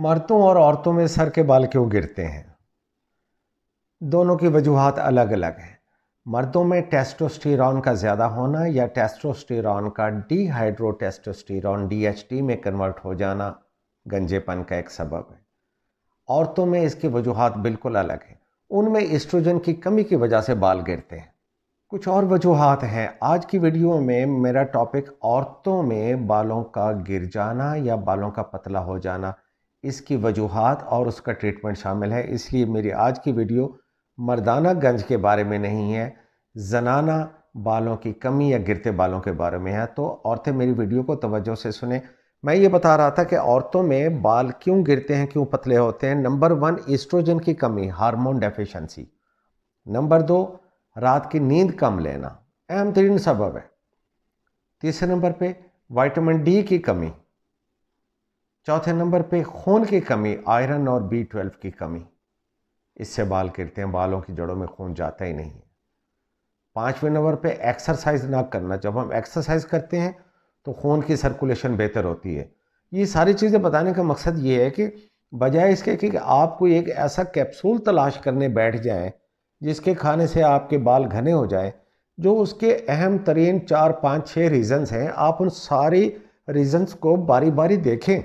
मर्दों और औरतों में सर के बाल क्यों गिरते हैं दोनों की वजूहत अलग अलग हैं मर्दों में टेस्टोस्टेरॉन का ज़्यादा होना या टेस्टोस्टेरॉन का डीहाइड्रोटेस्टोस्टेरॉन डीएचटी में कन्वर्ट हो जाना गंजेपन का एक सबब है औरतों में इसकी वजूहत बिल्कुल अलग है उनमें एस्ट्रोजन की कमी की वजह से बाल गिरते हैं कुछ और वजूहत हैं आज की वीडियो में मेरा टॉपिक औरतों में बालों का गिर जाना या बालों का पतला हो जाना इसकी वजूहत और उसका ट्रीटमेंट शामिल है इसलिए मेरी आज की वीडियो मर्दाना गंज के बारे में नहीं है जनाना बालों की कमी या गिरते बालों के बारे में है तो औरतें मेरी वीडियो को तवज्जो से सुने मैं ये बता रहा था कि औरतों में बाल क्यों गिरते हैं क्यों पतले होते हैं नंबर वन एस्ट्रोजन की कमी हारमोन डेफिशेंसी नंबर दो रात की नींद कम लेना अहम तरीन सबब है तीसरे नंबर पे वाइटामिन डी की कमी चौथे नंबर पे खून की कमी आयरन और बी ट्वेल्व की कमी इससे बाल गिरते हैं बालों की जड़ों में खून जाता ही नहीं है पाँचवें नंबर पे एक्सरसाइज ना करना जब हम एक्सरसाइज करते हैं तो खून की सर्कुलेशन बेहतर होती है ये सारी चीज़ें बताने का मकसद ये है कि बजाय इसके कि आप कोई एक ऐसा कैप्सूल तलाश करने बैठ जाएं जिसके खाने से आपके बाल घने हो जाएं जो उसके अहम तरीन चार पाँच छः रीज़न्स हैं आप उन सारी रीज़न्स को बारी बारी देखें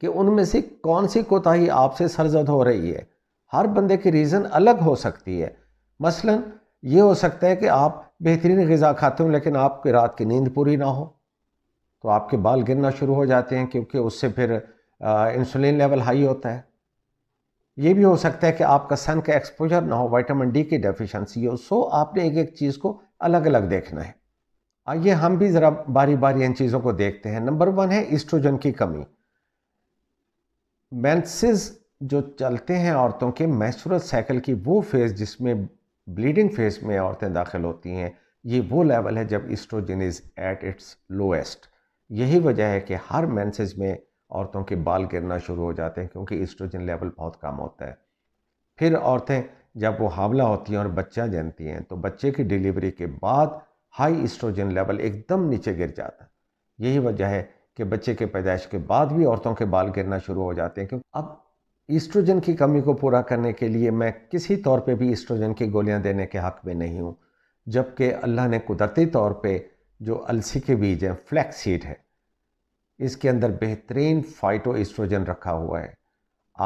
कि उनमें से कौन सी कोताही आपसे सरजद हो रही है हर बंदे की रीज़न अलग हो सकती है मसलन ये हो सकता है कि आप बेहतरीन गज़ा खाते हो लेकिन आपकी रात की नींद पूरी ना हो तो आपके बाल गिरना शुरू हो जाते हैं क्योंकि उससे फिर इंसुलिन लेवल हाई होता है ये भी हो सकता है कि आपका सन का एक्सपोजर ना हो वाइटामिन डी की डेफिशिएंसी हो सो आपने एक एक चीज़ को अलग अलग देखना है आइए हम भी ज़रा बारी बारी इन चीज़ों को देखते हैं नंबर वन है ईस्ट्रोजन की कमी मैंसिस जो चलते हैं औरतों के मैचुरल साइकिल की वो फेज़ जिसमें ब्लीडिंग फेज़ में औरतें दाखिल होती हैं ये वो लेवल है जब oestrogen is at its lowest यही वजह है कि हर मैंसेज में औरतों के बाल गिरना शुरू हो जाते हैं क्योंकि इस्ट्रोजन लेवल बहुत कम होता है फिर औरतें जब वो हावला होती हैं और बच्चा जनती हैं तो बच्चे की डिलीवरी के बाद हाई इस्ट्रोजन लेवल एकदम नीचे गिर जाता है यही वजह है के बच्चे के पैदाइश के बाद भी औरतों के बाल गिरना शुरू हो जाते हैं क्योंकि अब ईस्ट्रोजन की कमी को पूरा करने के लिए मैं किसी तौर पे भी ईस्ट्रोजन की गोलियां देने के हक़ में नहीं हूँ जबकि अल्लाह ने कुदरती तौर पे जो अलसी के बीज हैं फ्लैक्स सीड है इसके अंदर बेहतरीन फाइटो ईस्ट्रोजन रखा हुआ है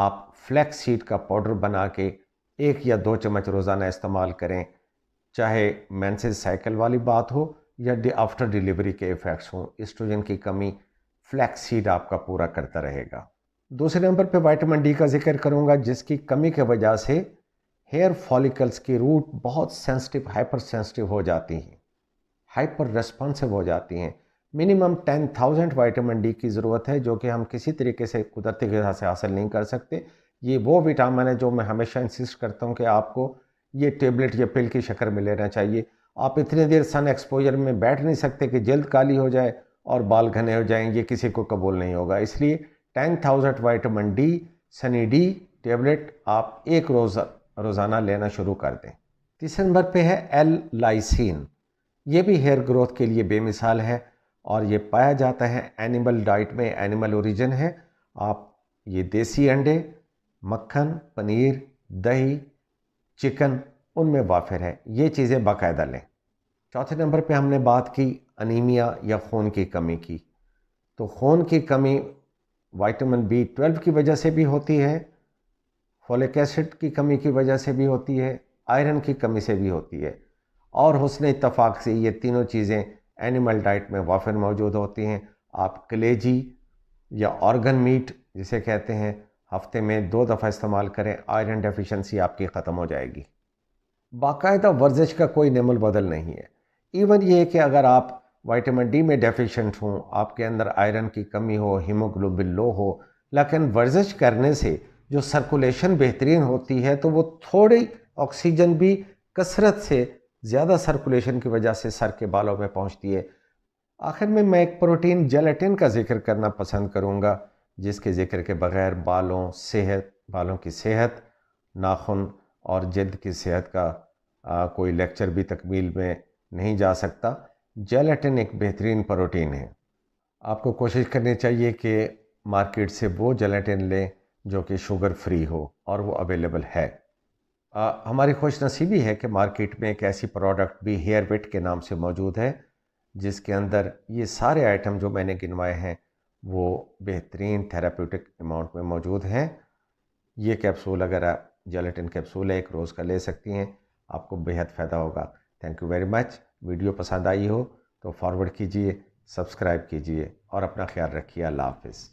आप फ्लैक्स सीड का पाउडर बना के एक या दो चम्मच रोज़ाना इस्तेमाल करें चाहे मैंसेज साइकिल वाली बात हो या डे आफ्टर डिलीवरी के इफ़ेक्ट्स हों ईस्ट्रोजन की कमी फ्लैक्स सीड आपका पूरा करता रहेगा दूसरे नंबर पे विटामिन डी का जिक्र करूँगा जिसकी कमी के वजह से हेयर फॉलिकल्स की रूट बहुत सेंसिटिव हाइपर सेंसिटिव हो जाती हैं हाइपर रेस्पॉन्सिव हो जाती हैं minimum ten thousand vitamin D की ज़रूरत है जो कि हम किसी तरीके से कुदरती गजा से हासिल नहीं कर सकते ये वो विटामिन है जो मैं हमेशा इंसिस्ट करता हूँ कि आपको ये टेबलेट या पिल की शक्कर में लेना चाहिए आप इतनी देर सन एक्सपोजर में बैठ नहीं सकते कि जल्द काली हो जाए और बाल घने हो जाएंगे किसी को कबूल नहीं होगा इसलिए ten thousand vitamin D sunny D tablet आप एक रोज़ रोज़ाना लेना शुरू कर दें तीसरे नंबर पे है एल लाइसिन ये भी हेयर ग्रोथ के लिए बेमिसाल है और ये पाया जाता है एनिमल डाइट में एनिमल ओरिजिन है आप ये देसी अंडे मक्खन पनीर दही चिकन उनमें वाफिर है ये चीज़ें बाकायदा लें चौथे नंबर पे हमने बात की अनीमिया या खून की कमी की तो खून की कमी वाइटामिन बी ट्वेल्व की वजह से भी होती है फोलिक एसिड की कमी की वजह से भी होती है आयरन की कमी से भी होती है और हुसन इतफ़ाक़ से ये तीनों चीज़ें एनिमल डाइट में वाफिर मौजूद होती हैं आप कलेजी या ऑर्गन मीट जिसे कहते हैं हफ्ते में दो दफ़ा इस्तेमाल करें आयरन डेफिशिएंसी आपकी ख़त्म हो जाएगी बाकायदा वर्जिश का कोई नमल बदल नहीं है इवन ये कि अगर आप वाइटामिन डी में डेफिशिएंट हों आपके अंदर आयरन की कमी हो हीमोग्लोबिन लो हो लेकिन वर्जिश करने से जो सर्कुलेशन बेहतरीन होती है तो वो थोड़ी ऑक्सीजन भी कसरत से ज़्यादा सर्कुलेशन की वजह से सर के बालों में पहुंचती है आखिर में मैं एक प्रोटीन जेलेटिन का जिक्र करना पसंद करूंगा जिसके जिक्र के बग़ैर बालों सेहत बालों की सेहत नाखून और जल्द की सेहत का आ, कोई लेक्चर भी तकमील में नहीं जा सकता जेलेटिन एक बेहतरीन प्रोटीन है आपको कोशिश करनी चाहिए कि मार्केट से वो जेलेटिन लें जो कि शुगर फ्री हो और वो अवेलेबल है आ, हमारी खुश नसीबी है कि मार्केट में एक ऐसी प्रोडक्ट भी हेयर वेट के नाम से मौजूद है जिसके अंदर ये सारे आइटम जो मैंने गिनवाए हैं वो बेहतरीन थेराप्यूटिक अमाउंट में मौजूद हैं ये कैप्सूल अगर आप जेलेटिन कैप्सूल एक रोज़ का ले सकती हैं आपको बेहद फ़ायदा होगा thank you very much video पसंद आई हो तो फॉरवर्ड कीजिए सब्सक्राइब कीजिए और अपना ख्याल रखिए अल्लाह हाफिज़